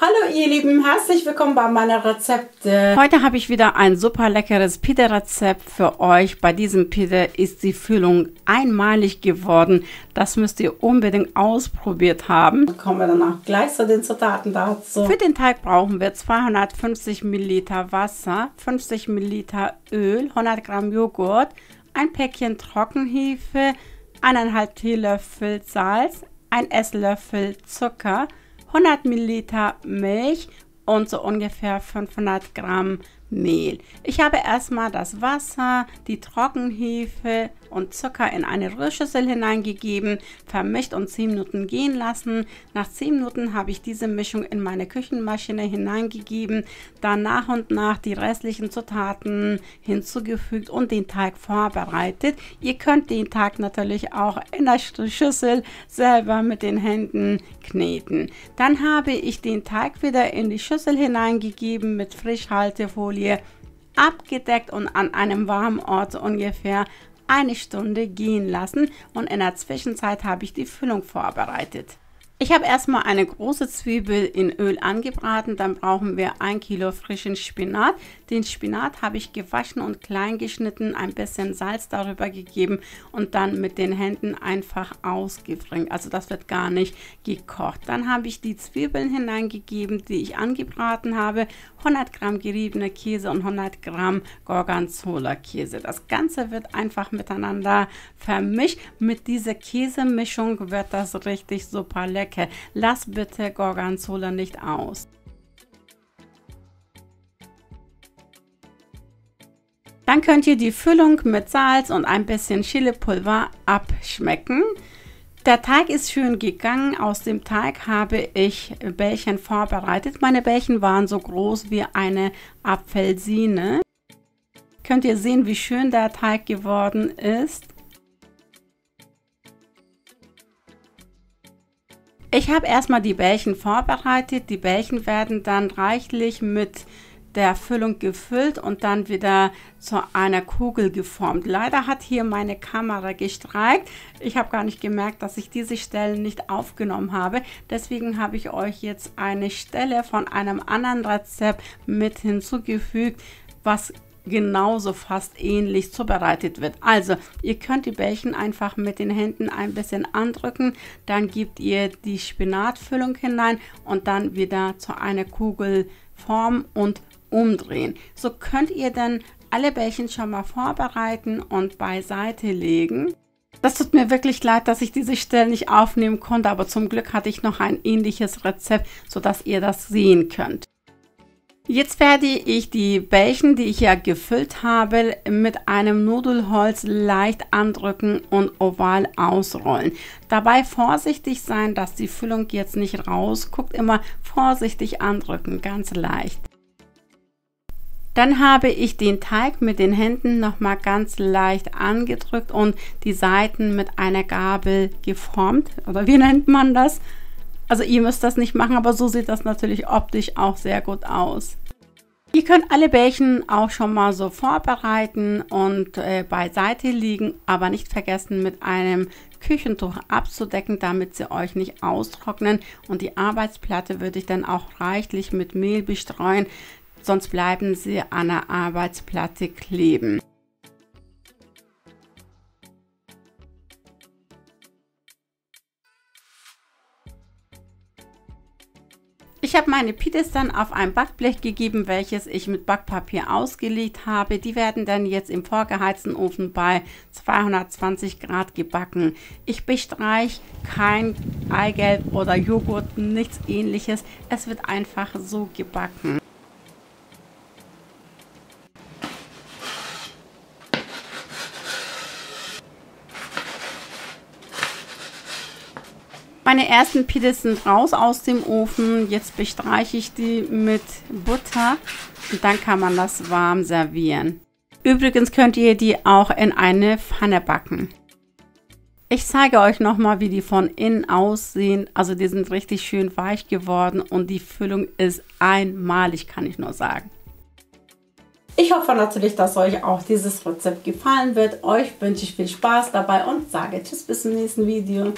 Hallo ihr Lieben, herzlich willkommen bei meiner Rezepte. Heute habe ich wieder ein super leckeres Pide-Rezept für euch. Bei diesem Pide ist die Füllung einmalig geworden. Das müsst ihr unbedingt ausprobiert haben. Dann kommen wir danach gleich zu den Zutaten dazu. Für den Teig brauchen wir 250 ml Wasser, 50 ml Öl, 100 Gramm Joghurt, ein Päckchen Trockenhefe, 1,5 Teelöffel Salz, 1 Esslöffel Zucker, 100 Milliliter Milch und so ungefähr 500 Gramm Mehl. Ich habe erstmal das Wasser, die Trockenhefe und Zucker in eine Rührschüssel hineingegeben, vermischt und 10 Minuten gehen lassen. Nach 10 Minuten habe ich diese Mischung in meine Küchenmaschine hineingegeben, dann nach und nach die restlichen Zutaten hinzugefügt und den Teig vorbereitet. Ihr könnt den Teig natürlich auch in der Schüssel selber mit den Händen kneten. Dann habe ich den Teig wieder in die Schüssel hineingegeben mit Frischhaltefolie Folie abgedeckt und an einem warmen Ort ungefähr eine Stunde gehen lassen und in der Zwischenzeit habe ich die Füllung vorbereitet. Ich habe erstmal eine große Zwiebel in Öl angebraten. Dann brauchen wir ein Kilo frischen Spinat. Den Spinat habe ich gewaschen und klein geschnitten, ein bisschen Salz darüber gegeben und dann mit den Händen einfach ausgefringt. Also das wird gar nicht gekocht. Dann habe ich die Zwiebeln hineingegeben, die ich angebraten habe. 100 Gramm geriebene Käse und 100 Gramm Gorgonzola Käse. Das Ganze wird einfach miteinander vermischt. Mit dieser Käsemischung wird das richtig super lecker. Stärke. Lass bitte Gorgonzola nicht aus. Dann könnt ihr die Füllung mit Salz und ein bisschen Chili-Pulver abschmecken. Der Teig ist schön gegangen. Aus dem Teig habe ich Bällchen vorbereitet. Meine Bällchen waren so groß wie eine Apfelsine. Könnt ihr sehen, wie schön der Teig geworden ist. Ich habe erstmal die Bällchen vorbereitet. Die Bällchen werden dann reichlich mit der Füllung gefüllt und dann wieder zu einer Kugel geformt. Leider hat hier meine Kamera gestreikt. Ich habe gar nicht gemerkt, dass ich diese Stelle nicht aufgenommen habe. Deswegen habe ich euch jetzt eine Stelle von einem anderen Rezept mit hinzugefügt, was genauso fast ähnlich zubereitet wird. Also ihr könnt die Bällchen einfach mit den Händen ein bisschen andrücken, dann gebt ihr die Spinatfüllung hinein und dann wieder zu einer Kugel formen und umdrehen. So könnt ihr dann alle Bällchen schon mal vorbereiten und beiseite legen. Das tut mir wirklich leid, dass ich diese Stelle nicht aufnehmen konnte, aber zum Glück hatte ich noch ein ähnliches Rezept, sodass ihr das sehen könnt. Jetzt werde ich die Bällchen, die ich ja gefüllt habe, mit einem Nudelholz leicht andrücken und oval ausrollen. Dabei vorsichtig sein, dass die Füllung jetzt nicht rausguckt. Immer vorsichtig andrücken, ganz leicht. Dann habe ich den Teig mit den Händen nochmal ganz leicht angedrückt und die Seiten mit einer Gabel geformt. Oder wie nennt man das? Also ihr müsst das nicht machen, aber so sieht das natürlich optisch auch sehr gut aus. Ihr könnt alle Bällchen auch schon mal so vorbereiten und äh, beiseite liegen, aber nicht vergessen mit einem Küchentuch abzudecken, damit sie euch nicht austrocknen. Und die Arbeitsplatte würde ich dann auch reichlich mit Mehl bestreuen, sonst bleiben sie an der Arbeitsplatte kleben. Ich habe meine Pites dann auf ein Backblech gegeben, welches ich mit Backpapier ausgelegt habe. Die werden dann jetzt im vorgeheizten Ofen bei 220 Grad gebacken. Ich bestreiche kein Eigelb oder Joghurt, nichts ähnliches. Es wird einfach so gebacken. meine ersten Pieles sind raus aus dem Ofen. Jetzt bestreiche ich die mit Butter und dann kann man das warm servieren. Übrigens könnt ihr die auch in eine Pfanne backen. Ich zeige euch nochmal, wie die von innen aussehen. Also die sind richtig schön weich geworden und die Füllung ist einmalig, kann ich nur sagen. Ich hoffe natürlich, dass euch auch dieses Rezept gefallen wird. Euch wünsche ich viel Spaß dabei und sage Tschüss bis zum nächsten Video.